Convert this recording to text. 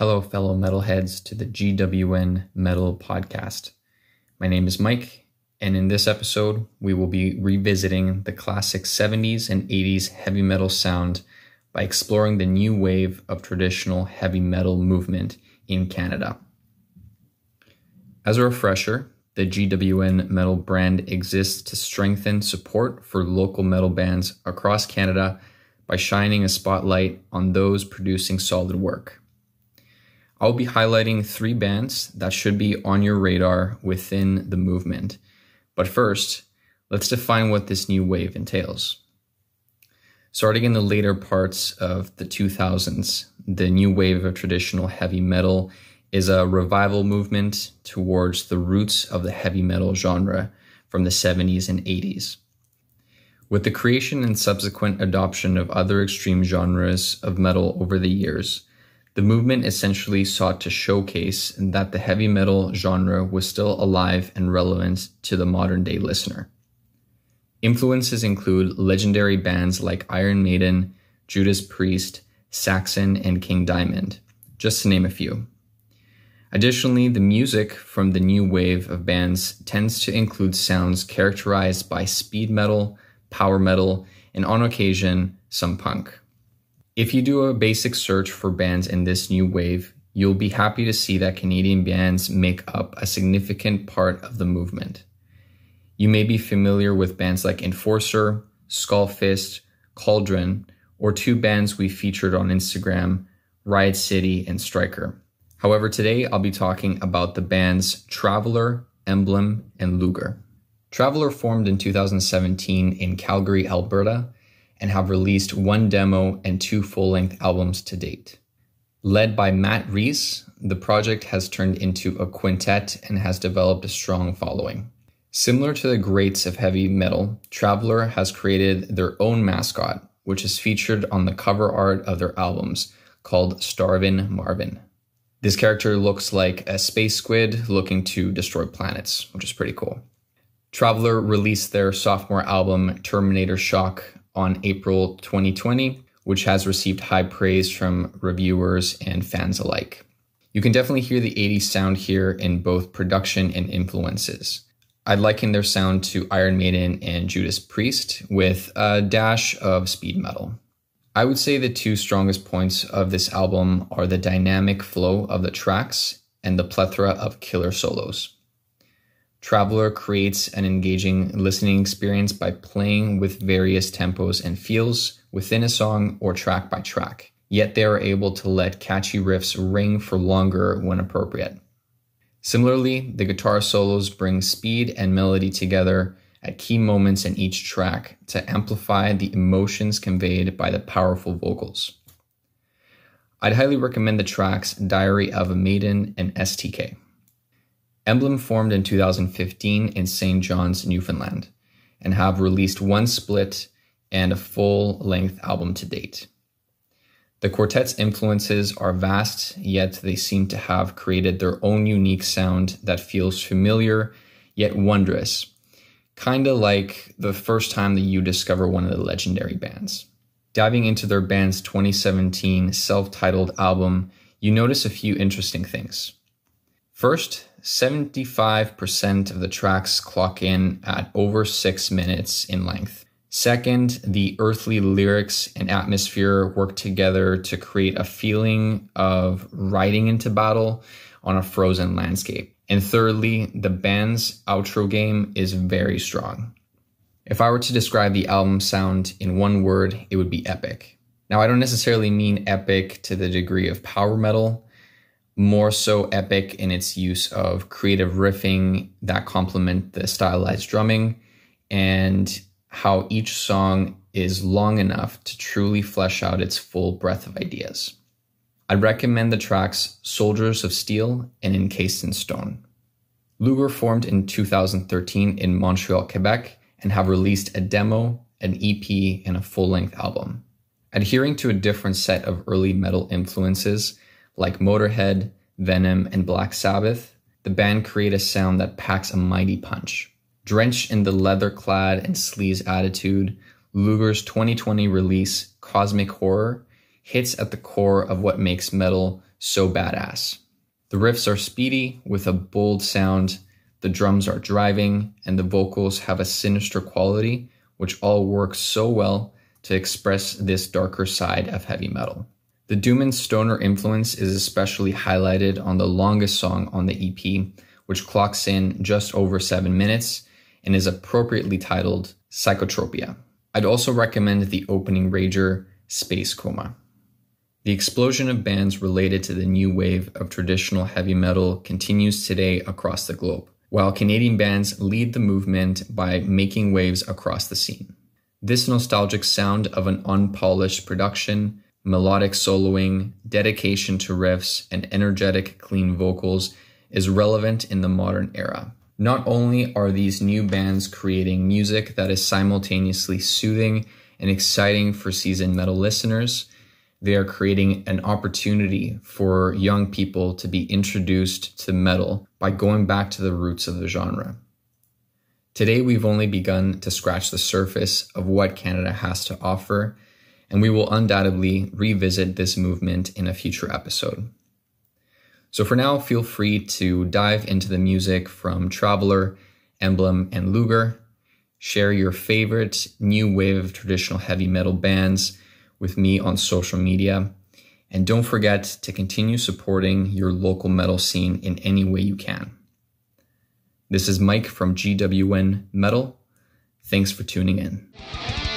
Hello, fellow metalheads, to the GWN Metal Podcast. My name is Mike, and in this episode, we will be revisiting the classic 70s and 80s heavy metal sound by exploring the new wave of traditional heavy metal movement in Canada. As a refresher, the GWN Metal brand exists to strengthen support for local metal bands across Canada by shining a spotlight on those producing solid work. I'll be highlighting three bands that should be on your radar within the movement. But first, let's define what this new wave entails. Starting in the later parts of the 2000s, the new wave of traditional heavy metal is a revival movement towards the roots of the heavy metal genre from the 70s and 80s. With the creation and subsequent adoption of other extreme genres of metal over the years, the movement essentially sought to showcase that the heavy metal genre was still alive and relevant to the modern day listener. Influences include legendary bands like Iron Maiden, Judas Priest, Saxon, and King Diamond, just to name a few. Additionally, the music from the new wave of bands tends to include sounds characterized by speed metal, power metal, and on occasion, some punk. If you do a basic search for bands in this new wave, you'll be happy to see that Canadian bands make up a significant part of the movement. You may be familiar with bands like Enforcer, Skullfist, Cauldron, or two bands we featured on Instagram, Riot City and Striker. However, today I'll be talking about the bands Traveler, Emblem, and Luger. Traveler formed in 2017 in Calgary, Alberta, and have released one demo and two full length albums to date. Led by Matt Reese, the project has turned into a quintet and has developed a strong following. Similar to the greats of heavy metal, Traveler has created their own mascot, which is featured on the cover art of their albums, called Starvin Marvin. This character looks like a space squid looking to destroy planets, which is pretty cool. Traveler released their sophomore album, Terminator Shock, on April 2020, which has received high praise from reviewers and fans alike. You can definitely hear the 80s sound here in both production and influences. I liken their sound to Iron Maiden and Judas Priest with a dash of speed metal. I would say the two strongest points of this album are the dynamic flow of the tracks and the plethora of killer solos. Traveler creates an engaging listening experience by playing with various tempos and feels within a song or track by track, yet they are able to let catchy riffs ring for longer when appropriate. Similarly, the guitar solos bring speed and melody together at key moments in each track to amplify the emotions conveyed by the powerful vocals. I'd highly recommend the tracks Diary of a Maiden and STK. Emblem formed in 2015 in St. John's, Newfoundland, and have released one split and a full length album to date. The quartet's influences are vast, yet they seem to have created their own unique sound that feels familiar yet wondrous, kinda like the first time that you discover one of the legendary bands. Diving into their band's 2017 self titled album, you notice a few interesting things. First, 75% of the tracks clock in at over six minutes in length. Second, the earthly lyrics and atmosphere work together to create a feeling of riding into battle on a frozen landscape. And thirdly, the band's outro game is very strong. If I were to describe the album sound in one word, it would be epic. Now, I don't necessarily mean epic to the degree of power metal more so epic in its use of creative riffing that complement the stylized drumming and how each song is long enough to truly flesh out its full breadth of ideas. I'd recommend the tracks Soldiers of Steel and Encased in Stone. Luger formed in 2013 in Montreal, Quebec, and have released a demo, an EP, and a full length album. Adhering to a different set of early metal influences, like Motorhead, Venom, and Black Sabbath, the band create a sound that packs a mighty punch. Drenched in the leather clad and sleaze attitude, Luger's 2020 release, Cosmic Horror, hits at the core of what makes metal so badass. The riffs are speedy with a bold sound, the drums are driving, and the vocals have a sinister quality, which all work so well to express this darker side of heavy metal. The doom and stoner influence is especially highlighted on the longest song on the EP, which clocks in just over seven minutes and is appropriately titled Psychotropia. I'd also recommend the opening rager, Space Coma. The explosion of bands related to the new wave of traditional heavy metal continues today across the globe, while Canadian bands lead the movement by making waves across the scene. This nostalgic sound of an unpolished production melodic soloing, dedication to riffs, and energetic clean vocals is relevant in the modern era. Not only are these new bands creating music that is simultaneously soothing and exciting for seasoned metal listeners, they are creating an opportunity for young people to be introduced to metal by going back to the roots of the genre. Today, we've only begun to scratch the surface of what Canada has to offer and we will undoubtedly revisit this movement in a future episode. So for now, feel free to dive into the music from Traveler, Emblem, and Luger. Share your favorite new wave of traditional heavy metal bands with me on social media. And don't forget to continue supporting your local metal scene in any way you can. This is Mike from GWN Metal. Thanks for tuning in.